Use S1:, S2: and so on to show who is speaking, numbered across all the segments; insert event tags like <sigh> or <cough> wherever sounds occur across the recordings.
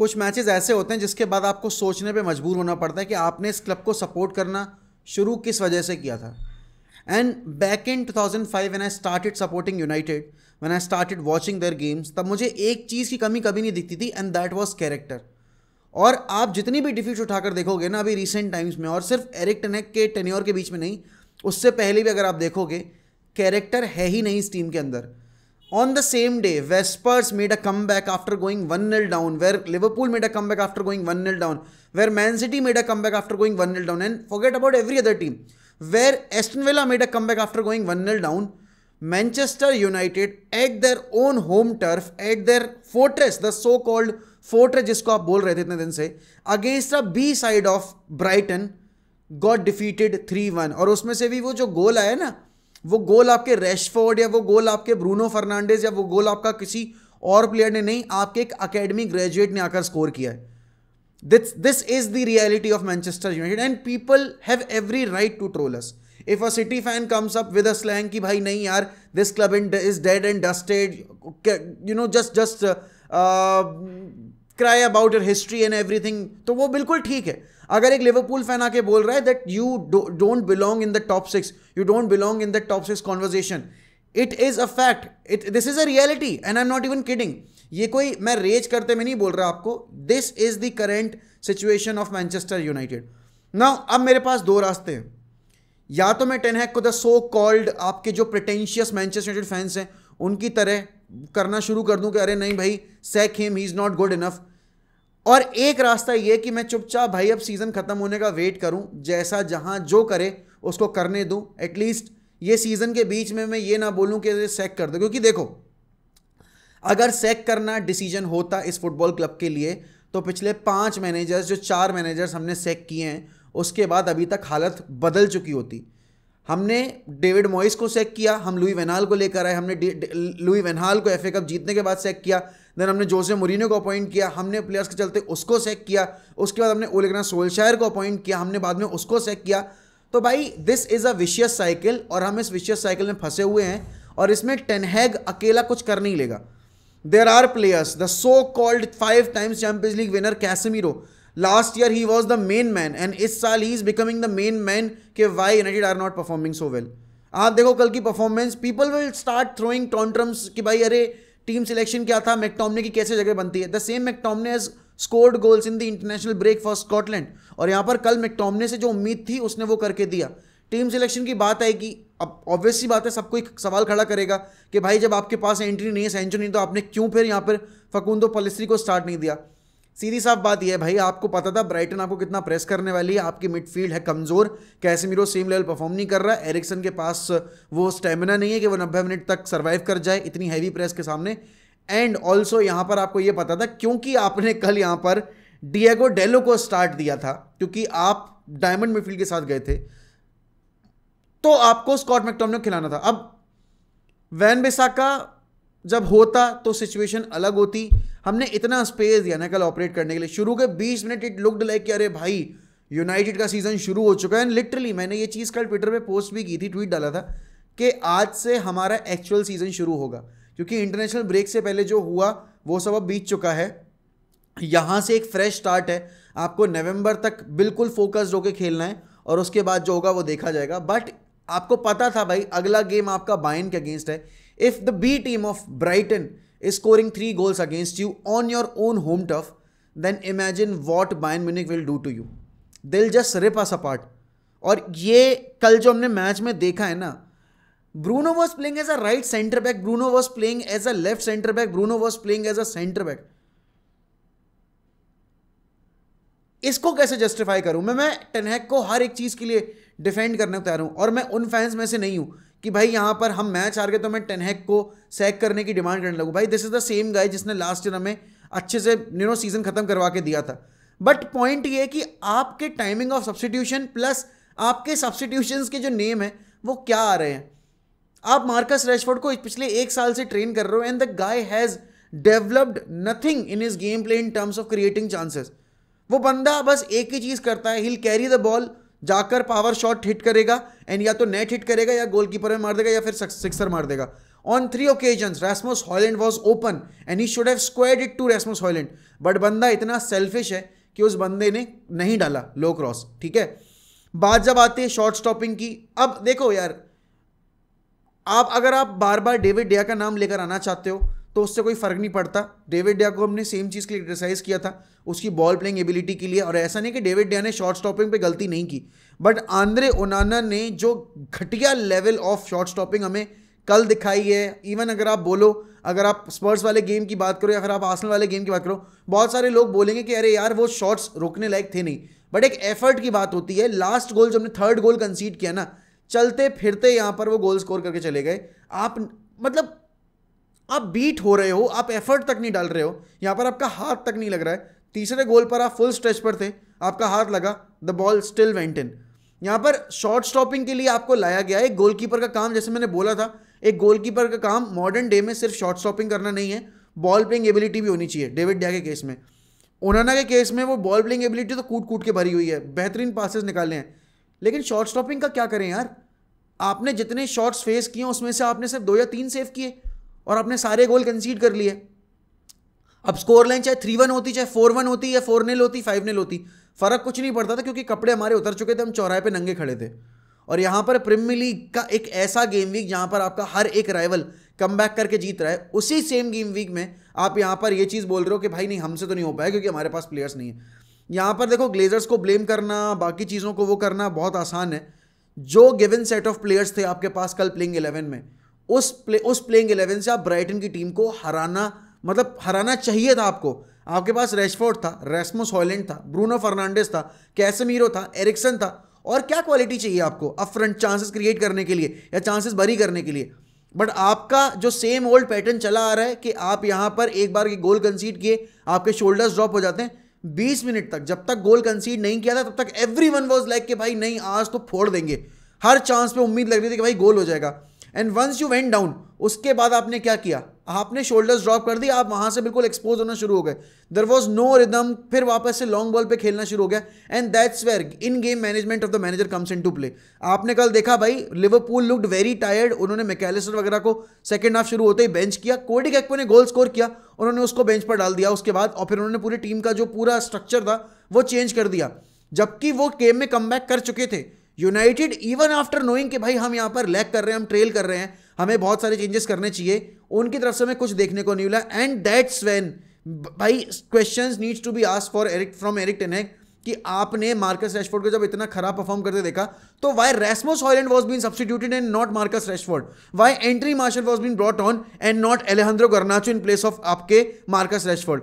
S1: कुछ मैचेस ऐसे होते हैं जिसके बाद आपको सोचने पे मजबूर होना पड़ता है कि आपने इस क्लब को सपोर्ट करना शुरू किस वजह से किया था and back in 2005 when I started supporting United when I started watching their games तब मुझे एक चीज़ की कमी कभी नहीं दिखती थी एंड दैट वॉज कैरेक्टर और आप जितनी भी डिफीट उठाकर देखोगे ना अभी रिसेंट टाइम्स में और सिर्फ एरिक टनेक के टेन्योर के बीच में नहीं उससे पहले भी अगर आप देखोगे कैरेक्टर है ही नहीं इस टीम के अंदर On the same day, Vespers made a comeback after going 1 0 down, where Liverpool made a comeback after going 1 0 down, where Man City made a comeback after going 1 0 down, and forget about every other team, where Aston Villa made a comeback after going 1 0 down. Manchester United at their own home turf, at their fortress, the so called fortress जिसको आप बोल रहे थे इतने दिन से against the b side of brighton got defeated 3-1 और उसमें से भी वो जो goal आया ना वो गोल आपके रैशफोर्ड या वो गोल आपके ब्रूनो फर्नांडेज या वो गोल आपका किसी और प्लेयर ने नहीं आपके एक अकेडमी ग्रेजुएट ने आकर स्कोर किया है this this is the reality of Manchester United and people have every right to us if a City fan comes up with a slang कि भाई नहीं यार this club in is dead and dusted you know just just cry about your history and everything तो वो बिल्कुल ठीक है अगर एक लिवरपूल फैन आके बोल रहा है that you don't belong in the top six you don't belong in the top six conversation it is a fact it this is a reality and I am not even kidding ये कोई मैं raise करते में नहीं बोल रहा आपको this is the current situation of Manchester United ना अब मेरे पास दो रास्ते हैं या तो मैं टेन हैक को द सो कॉल्ड आपके जो प्रिटेंशियस मैनचेस्टर यूनाइटेड फैंस हैं उनकी तरह करना शुरू कर दूं कि अरे नहीं भाई sack him he is not good enough और एक रास्ता ये कि मैं चुपचाप भाई अब सीज़न ख़त्म होने का वेट करूं जैसा जहां जो करे उसको करने दूं एटलीस्ट ये सीज़न के बीच में मैं ये ना बोलूं कि सेक कर दो क्योंकि देखो अगर सेक करना डिसीजन होता इस फुटबॉल क्लब के लिए तो पिछले पाँच मैनेजर्स जो चार मैनेजर्स हमने सेक किए हैं उसके बाद अभी तक हालत बदल चुकी होती हमने डेविड मॉइस को सेक किया हम लुई वेनहाल को लेकर आए हमने लुई वेनाल को एफ कप जीतने के बाद सेक किया देन हमने जोसे मोरिनो को अपॉइंट किया हमने प्लेयर्स के चलते उसको सेक किया उसके बाद हमने ओलेगना सोलशायर को अपॉइंट किया हमने बाद में उसको सेक किया तो भाई this is a vicious cycle और हम इस विशियस साइकिल में फंसे हुए हैं और इसमें टेनहैग अकेला कुछ कर नहीं लेगा there are players the so called five times Champions League winner Casemiro last year he was the main man and इस साल he is becoming the main man कि why United are not performing so well आप देखो कल की performance people will start throwing tantrums कि भाई अरे टीम सिलेक्शन क्या था मैकटॉमने की कैसे जगह बनती है the same McTominay has scored goals in the international break for Scotland और यहाँ पर कल मैकटॉमने से जो उम्मीद थी उसने वो करके दिया टीम सिलेक्शन की बात है कि अब ऑब्वियसली बात है सबको एक सवाल खड़ा करेगा कि भाई जब आपके पास एंट्री नहीं है सेंचुरी नहीं तो आपने क्यों फिर यहाँ पर फकुंदो पलिस्त्री को स्टार्ट नहीं दिया सीधी साफ बात यह है भाई आपको पता था ब्राइटन आपको कितना प्रेस करने वाली है आपकी मिडफील्ड है कमज़ोर मीरो सेम लेवल परफॉर्म नहीं कर रहा एरिक्सन के पास वो स्टेमिना नहीं है कि वो नब्बे मिनट तक सर्वाइव कर जाए इतनी हैवी प्रेस के सामने एंड ऑल्सो यहाँ पर आपको ये पता था क्योंकि आपने कल यहाँ पर डिएगो डेलो को स्टार्ट दिया था क्योंकि आप डायमंड मिडफील्ड के साथ गए थे तो आपको स्कॉट मैक्टोम ने खिलाना था अब वैन बेसाका जब होता तो सिचुएशन अलग होती हमने इतना स्पेस दिया ना कल ऑपरेट करने के लिए शुरू के 20 मिनट इट लुकड लाइक कि अरे भाई यूनाइटेड का सीज़न शुरू हो चुका है एंड लिटरली मैंने ये चीज़ कल ट्विटर पे पोस्ट भी की थी ट्वीट डाला था कि आज से हमारा एक्चुअल सीज़न शुरू होगा क्योंकि इंटरनेशनल ब्रेक से पहले जो हुआ वो सब अब बीत चुका है यहाँ से एक फ्रेश स्टार्ट है आपको नवंबर तक बिल्कुल फोकस्ड होकर खेलना है और उसके बाद जो होगा वो देखा जाएगा बट आपको पता था भाई अगला गेम आपका बाइन के अगेंस्ट है if the B team of Brighton is scoring three goals against you on your own home turf then imagine what Bayern Munich will do to you they'll just rip us apart और ये कल जो हमने match में देखा है ना Bruno was playing as a right centre back Bruno was playing as a left centre back Bruno was playing as a centre back इसको कैसे जस्टिफाई करूं मैं मैं टेनहैक को हर एक चीज के लिए डिफेंड करने को तैयार हूं और मैं उन फैंस में से नहीं हूं कि भाई यहाँ पर हम मैच हार गए तो मैं टेनहेक को सैक करने की डिमांड करने लगूँ भाई this is the same guy जिसने लास्ट ईयर हमें अच्छे से यू नो सीज़न ख़त्म करवा के दिया था बट पॉइंट ये कि आपके टाइमिंग ऑफ सब्सटीट्यूशन प्लस आपके सब्सटीट्यूशन के जो नेम है वो क्या आ रहे हैं आप मार्कस रेशफोर्ड को पिछले एक साल से ट्रेन कर रहे हो and the guy has developed nothing in his game play in terms of creating chances वो बंदा बस एक ही चीज़ करता है हिल कैरी द बॉल जाकर पावर शॉट हिट करेगा एंड या तो नेट हिट करेगा या गोलकीपर में मार देगा या फिर सिक्सर मार देगा on three occasion Rasmus Hojlund was open and he should have squared it to Rasmus Hojlund but बंदा इतना सेल्फिश है कि उस बंदे ने नहीं डाला लो क्रॉस ठीक है बात जब आती है शॉर्ट स्टॉपिंग की अब देखो यार आप अगर आप बार बार डेविड डिया का नाम लेकर आना चाहते हो तो उससे कोई फ़र्क नहीं पड़ता डेविड डिया को हमने सेम चीज़ के लिए क्रिटिसाइज़ किया था उसकी बॉल प्लेइंग एबिलिटी के लिए और ऐसा नहीं कि डेविड डिया ने शॉर्ट स्टॉपिंग पे गलती नहीं की बट आंद्रे ओनाना ने जो घटिया लेवल ऑफ शॉर्ट स्टॉपिंग हमें कल दिखाई है इवन अगर आप बोलो अगर आप स्पर्ट्स वाले गेम की बात करो या फिर आप आसन वाले गेम की बात करो बहुत सारे लोग बोलेंगे कि अरे यार वो शॉट्स रोकने लायक थे नहीं बट एक एफर्ट की बात होती है लास्ट गोल जो हमने थर्ड गोल कंसीड किया ना चलते फिरते यहाँ पर वो गोल स्कोर करके चले गए आप मतलब आप बीट हो रहे हो आप एफर्ट तक नहीं डाल रहे हो यहाँ पर आपका हाथ तक नहीं लग रहा है तीसरे गोल पर आप फुल स्ट्रेच पर थे आपका हाथ लगा the ball still went in यहाँ पर शॉर्ट स्टॉपिंग के लिए आपको लाया गया एक गोलकीपर का काम जैसे मैंने बोला था एक गोलकीपर का काम मॉडर्न डे में सिर्फ शॉर्ट स्टॉपिंग करना नहीं है बॉल प्लेइंग एबिलिटी भी होनी चाहिए डेविड डिया के केस में ओनाना के केस में वो बॉल प्लेइंग एबिलिटी तो कूट कूट के भरी हुई है बेहतरीन पासेस निकाले हैं लेकिन शॉर्ट स्टॉपिंग का क्या करें यार आपने जितने शॉट्स फेस किए उसमें से आपने सिर्फ दो या तीन सेव किए और आपने सारे गोल कंसीड कर लिए अब स्कोर लाइन चाहे थ्री वन होती चाहे फोर वन होती या फोर नेल होती फाइव नेल होती फर्क कुछ नहीं पड़ता था क्योंकि कपड़े हमारे उतर चुके थे हम चौराहे पे नंगे खड़े थे और यहां पर प्रीमियर लीग का एक ऐसा गेम वीक जहां पर आपका हर एक राइवल कम बैक करके जीत रहा है उसी सेम गेम वीक में आप यहां पर यह चीज़ बोल रहे हो कि भाई नहीं हमसे तो नहीं हो पाया क्योंकि हमारे पास प्लेयर्स नहीं है यहां पर देखो ग्लेजर्स को ब्लेम करना बाकी चीज़ों को वो करना बहुत आसान है जो गिवन सेट ऑफ प्लेयर्स थे आपके पास कल प्लेइंग इलेवन में उस प्ले उस प्लेइंग एलेवन से आप ब्राइटन की टीम को हराना मतलब हराना चाहिए था आपको आपके पास रेशफोर्ड था रेस्मोस हॉलैंड था ब्रूनो फर्नांडिस था कैसमीरो था एरिक्सन था और क्या क्वालिटी चाहिए आपको अप फ्रंट चांसेस क्रिएट करने के लिए या चांसेस बरी करने के लिए बट आपका जो सेम ओल्ड पैटर्न चला आ रहा है कि आप यहाँ पर एक बार गोल कंसीड किए आपके शोल्डर्स ड्रॉप हो जाते हैं बीस मिनट तक जब तक गोल कंसीड नहीं किया था तब तक एवरी वन वॉज लाइक कि भाई नहीं आज तो फोड़ देंगे हर चांस पे उम्मीद लग रही थी कि भाई गोल हो जाएगा and once you went down उसके बाद आपने क्या किया आपने शोल्डर्स ड्रॉप कर दी आप वहां से बिल्कुल एक्सपोज होना शुरू हो गए देर वॉज नो रिदम फिर वापस से लॉन्ग बॉल पे खेलना शुरू हो गया and that's where in game management of the manager comes in to play आपने कल देखा भाई लिवरपूल लुक्ड वेरी टायर्ड उन्होंने मैकेलेसर वगैरह को सेकेंड हाफ शुरू होते ही बेंच किया कोडी गैक्पो ने गोल स्कोर किया उन्होंने उसको बेंच पर डाल दिया उसके बाद और फिर उन्होंने पूरी टीम का जो पूरा स्ट्रक्चर था वो चेंज कर दिया जबकि वो गेम में कम कर चुके थे यूनाइटेड इवन आफ्टर नोइंग कि भाई हम यहाँ पर लैक कर रहे हैं हम ट्रेल कर रहे हैं हमें बहुत सारे चेंजेस करने चाहिए उनकी तरफ से हमें कुछ देखने को नहीं मिला एंड दैट्स वेन भाई question needs to be ask for Eric from Eric ten Hag कि आपने मार्कस रेशफोर्ड को जब इतना खराब परफॉर्म करते देखा तो why Rasmus Hojlund was been substituted and not Marcus Rashford why Anthony Martial was been brought on and not Alejandro Garnacho in place of आपके मार्कस रेशफोर्ड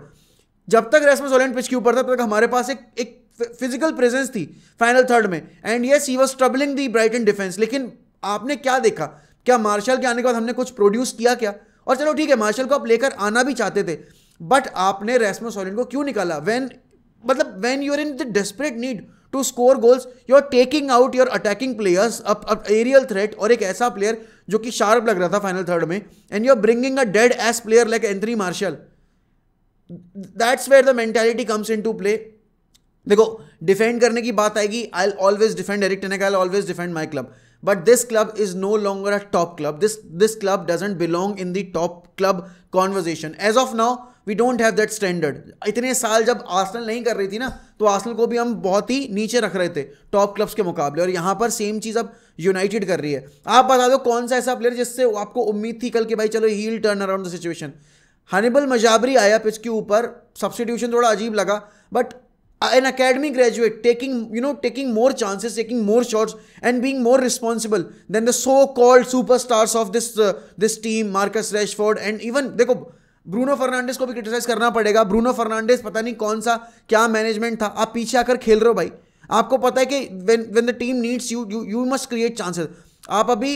S1: जब तक रेस्मोस हॉलैंड पिच के ऊपर था तब तक हमारे पास एक एक फिजिकल प्रेजेंस थी फाइनल थर्ड में and yes he was troubling the Brighton defence लेकिन आपने क्या देखा क्या मार्शल के आने के बाद हमने कुछ प्रोड्यूस किया क्या और चलो ठीक है मार्शल को आप लेकर आना भी चाहते थे बट आपने रेस्मो सोलिन को क्यों निकाला वैन मतलब when you're in the desperate need to score goals you are taking out your attacking players up aerial threat और एक ऐसा प्लेयर जो कि शार्प लग रहा था फाइनल थर्ड में and you are bringing a dead ass player like Anthony Martial that's where the mentality comes in to play देखो डिफेंड करने की बात आएगी I always defend Eric ten Hag I always defend my club but this club is no longer a top club this this club doesn't belong in the top club conversation as of now we don't have that standard इतने साल जब Arsenal नहीं कर रही थी ना तो Arsenal को भी हम बहुत ही नीचे रख रहे थे टॉप क्लब्स के मुकाबले और यहाँ पर सेम चीज़ अब यूनाइटेड कर रही है आप बता दो कौन सा ऐसा प्लेयर जिससे आपको उम्मीद थी कल के भाई चलो he'll turn around the situation Hannibal Mejbri आया पिच के ऊपर सब्सटीट्यूशन थोड़ा अजीब लगा but an academy graduate taking you know taking more chances taking more shots and being more responsible than the so called super stars of this this team Marcus Rashford and even देखो Bruno Fernandes को भी criticise करना पड़ेगा Bruno Fernandes पता नहीं कौन सा क्या मैनेजमेंट था आप पीछे आकर खेल रहे हो भाई आपको पता है कि when when the team needs you you must create chances आप अभी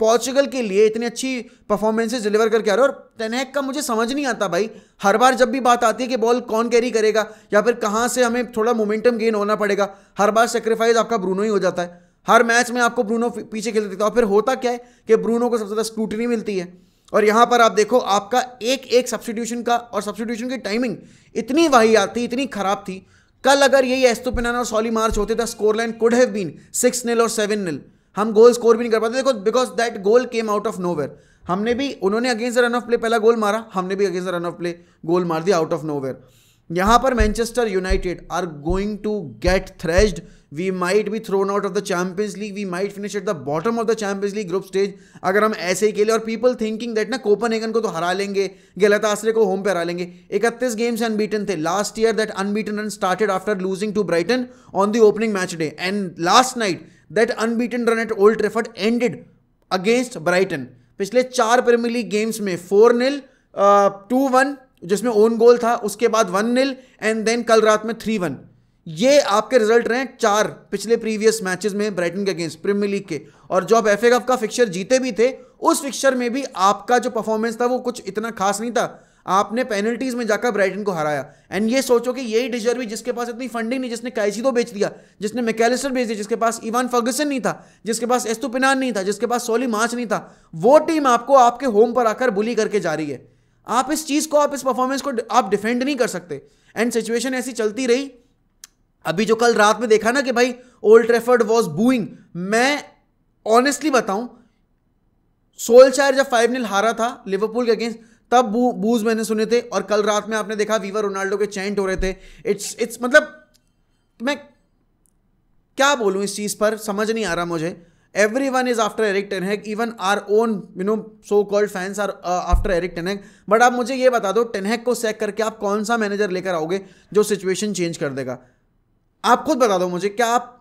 S1: पोर्चुगल के लिए इतनी अच्छी परफॉर्मेंसेज डिलीवर करके आ रहे हो और टेनहैक का मुझे समझ नहीं आता भाई हर बार जब भी बात आती है कि बॉल कौन कैरी करेगा या फिर कहाँ से हमें थोड़ा मोमेंटम गेन होना पड़ेगा हर बार सेक्रीफाइस आपका ब्रूनो ही हो जाता है हर मैच में आपको ब्रूनो पीछे खेलते देता है और फिर होता क्या है कि ब्रूनो को सबसे ज़्यादा स्क्रूटनी मिलती है और यहाँ पर आप देखो आपका एक एक सब्सटीट्यूशन का और सब्सटीट्यूशन की टाइमिंग इतनी वाहियात थी इतनी खराब थी कल अगर यही एस्तोपिनाना और सॉली मार्च होते तो score line could have been six nil और सेवन निल हम गोल स्कोर भी नहीं कर पाते देखो because that goal came out of no हमने भी उन्होंने अगेंस्ट रन ऑफ प्ले पहला गोल मारा हमने भी against run of play goal मार दिया आउट ऑफ नोवेयर यहाँ पर Manchester United are going to get thrashed we might be thrown out of the Champions League we might finish at the bottom of the Champions League group stage अगर हम ऐसे ही खेले और people thinking that ना Copenhagen को तो हरा लेंगे गलत आसरे को होम पे हरा लेंगे इकतीस गेम्स अनबीटन थे last year that unbeaten run started after losing to Brighton on the opening match day and last night that unbeaten run at Old Trafford ended against Brighton पिछले चार प्रीमियर लीग गेम्स में four nil two one जिसमें own goal था उसके बाद one nil and then कल रात में थ्री वन ये आपके रिजल्ट रहे चार पिछले प्रीवियस मैचेस में ब्राइटन के अगेंस्ट प्रीमियर लीग के और जो आप एफ ए कप का फिक्चर जीते भी थे उस फिक्चर में भी आपका जो परफॉर्मेंस था वो कुछ इतना खास नहीं था आपने पेनल्टीज में जाकर ब्राइटन को हराया एंड ये सोचो कि यही डिजर्वी जिसके पास इतनी फंडिंग नहीं जिसने कैसी तो बेच दिया जिसने मेकेलिसर बेच दिया जिसके पास इवान फर्गसन नहीं था जिसके पास एस्तुपिनान नहीं था जिसके पास सोली मार्च नहीं था वो टीम आपको आपके होम पर आकर बुली करके जा रही है आप इस चीज़ को आप इस परफॉर्मेंस को आप डिफेंड नहीं कर सकते एंड सिचुएशन ऐसी चलती रही अभी जो कल रात में देखा ना कि भाई ओल्ड ट्रेफर्ड वॉज बूइंग मैं ऑनेस्टली बताऊं सोलचायर जब फाइव नील हारा था लिवरपूल के अगेंस्ट तब बू बूज मैंने सुने थे और कल रात में आपने देखा वीवर रोनाल्डो के चैंट हो रहे थे इट्स इट्स मतलब मैं क्या बोलूं इस चीज़ पर समझ नहीं आ रहा मुझे everyone is after Eric ten Hag even our own you know so called fans are after Eric ten Hag but आप मुझे ये बता दो टेनहेग को सेक करके आप कौन सा मैनेजर लेकर आओगे जो सिचुएशन चेंज कर देगा आप खुद बता दो मुझे क्या आप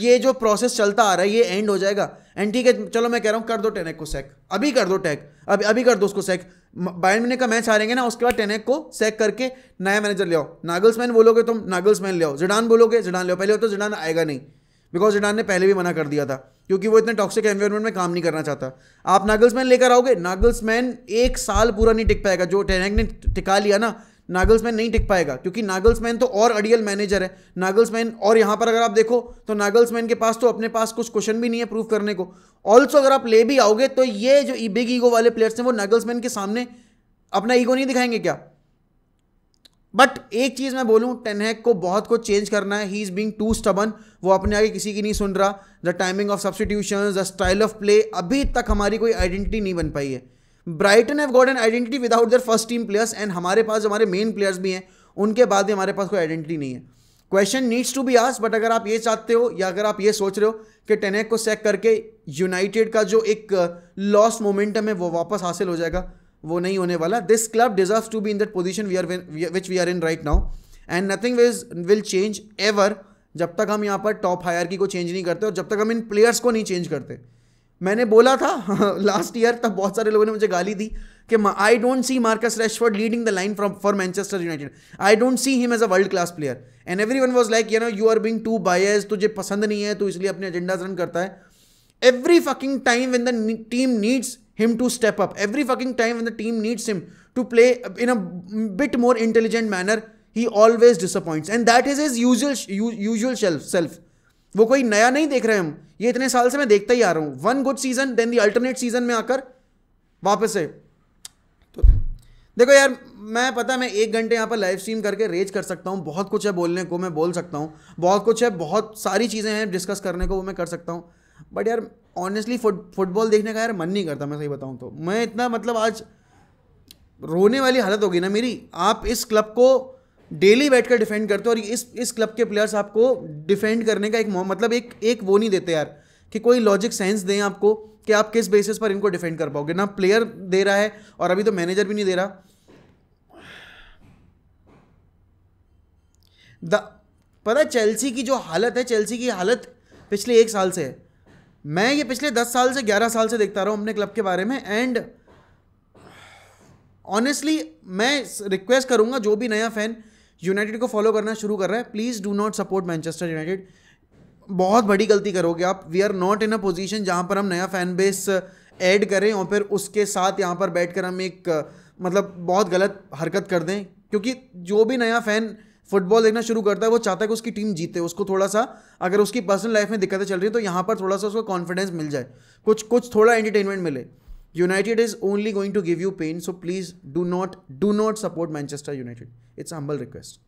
S1: ये जो प्रोसेस चलता आ रहा है ये एंड हो जाएगा एंड ठीक है चलो मैं कह रहा हूँ कर दो टेनेक को सेक अभी कर दो टैग अभी अभी कर दो उसको सेक बायन महीने का मैच हारेंगे ना उसके बाद टेनेक को सेक करके नया मैनेजर ले आओ नागल्समैन बोलोगे तुम नागल्समैन ले आओ जिडान बोलोगे जिडान ले आओ पहले तो जिडान आएगा नहीं बिकॉज जिडान ने पहले भी मना कर दिया था क्योंकि वो इतने टॉक्सिक एनवायरमेंट में काम नहीं करना चाहता आप मैन लेकर आओगे नागल्समैन एक साल पूरा नहीं टिक पाएगा जो टेनेक ने टिका लिया ना नागल्समैन नहीं टिक पाएगा क्योंकि नागल्समैन तो और अडियल मैनेजर है नागल्समैन और यहां पर अगर आप देखो तो नागल्समैन के पास तो अपने पास कुछ क्वेश्चन भी नहीं है प्रूव करने को ऑल्सो अगर आप ले भी आओगे तो ये जो बिग ईगो वाले प्लेयर्स हैं वो नागल्समैन के सामने अपना ईगो नहीं दिखाएंगे क्या बट एक चीज़ मैं बोलूं टेनहैक को बहुत कुछ चेंज करना है he is being too stubborn वो अपने आगे किसी की नहीं सुन रहा the timing of substitution the style of play अभी तक हमारी कोई आइडेंटिटी नहीं बन पाई है Brighton have got an identity without their first team players and हमारे पास हमारे मेन प्लेयर्स भी हैं उनके बाद भी हमारे पास कोई आइडेंटिटी नहीं है question needs to be ask but अगर आप ये चाहते हो या अगर आप ये सोच रहे हो कि टेनेक को सेक करके यूनाइटेड का जो एक लॉस uh, मोमेंटम है वो वापस हासिल हो जाएगा वो नहीं होने वाला this club deserve to be in that position we are which we are in right now and nothing will change ever जब तक हम यहाँ पर टॉप हायर को चेंज नहीं करते और जब तक हम इन प्लेयर्स को नहीं चेंज करते मैंने बोला था लास्ट <laughs> ईयर तब बहुत सारे लोगों ने मुझे गाली दी कि I don't see Marcus Rashford leading the line from for Manchester United I don't see him as a world class player and everyone was like you know you are being too biased तुझे पसंद नहीं है तो इसलिए अपने agenda run करता है every fucking time when the team needs him to step up every fucking time when the team needs him to play in a bit more intelligent manner he always disappoints and that is is usual usual self self वो कोई नया नहीं देख रहे हम ये इतने साल से मैं देखता ही आ रहा हूँ one good season then the alternate season में आकर वापस से तो देखो यार मैं पता मैं एक घंटे यहाँ पर लाइव स्ट्रीम करके रेज कर सकता हूँ बहुत कुछ है बोलने को मैं बोल सकता हूँ बहुत कुछ है बहुत सारी चीज़ें हैं डिस्कस करने को वो मैं कर सकता हूँ बट यार ऑनेस्टली फुट फुटबॉल देखने का यार मन नहीं करता मैं सही बताऊँ तो मैं इतना मतलब आज रोने वाली हालत होगी ना मेरी आप इस क्लब को डेली बैठकर डिफेंड करते हो और इस इस क्लब के प्लेयर्स आपको डिफेंड करने का एक मतलब एक एक वो नहीं देते यार कि कोई लॉजिक सेंस दें आपको कि आप किस बेसिस पर इनको डिफेंड कर पाओगे ना प्लेयर दे रहा है और अभी तो मैनेजर भी नहीं दे रहा द पता चेल्सी की जो हालत है चेल्सी की हालत पिछले एक साल से है मैं ये पिछले दस साल से ग्यारह साल से देखता रहा हूँ अपने क्लब के बारे में एंड ऑनेस्टली मैं रिक्वेस्ट करूँगा जो भी नया फ़ैन यूनाइटेड को फॉलो करना शुरू कर रहा है please do not support Manchester United बहुत बड़ी गलती करोगे आप we are not in a position जहाँ पर हम नया फैन बेस ऐड करें और फिर उसके साथ यहाँ पर बैठ कर हम एक uh, मतलब बहुत गलत हरकत कर दें क्योंकि जो भी नया फ़ैन फुटबॉल देखना शुरू करता है वो चाहता है कि उसकी टीम जीते उसको थोड़ा सा अगर उसकी पर्सनल लाइफ में दिक्कतें चल रही हैं तो यहाँ पर थोड़ा सा उसको कॉन्फिडेंस मिल जाए कुछ कुछ थोड़ा एंटरटेनमेंट मिले United is only going to give you pain so please do not do not support Manchester United It's a humble request.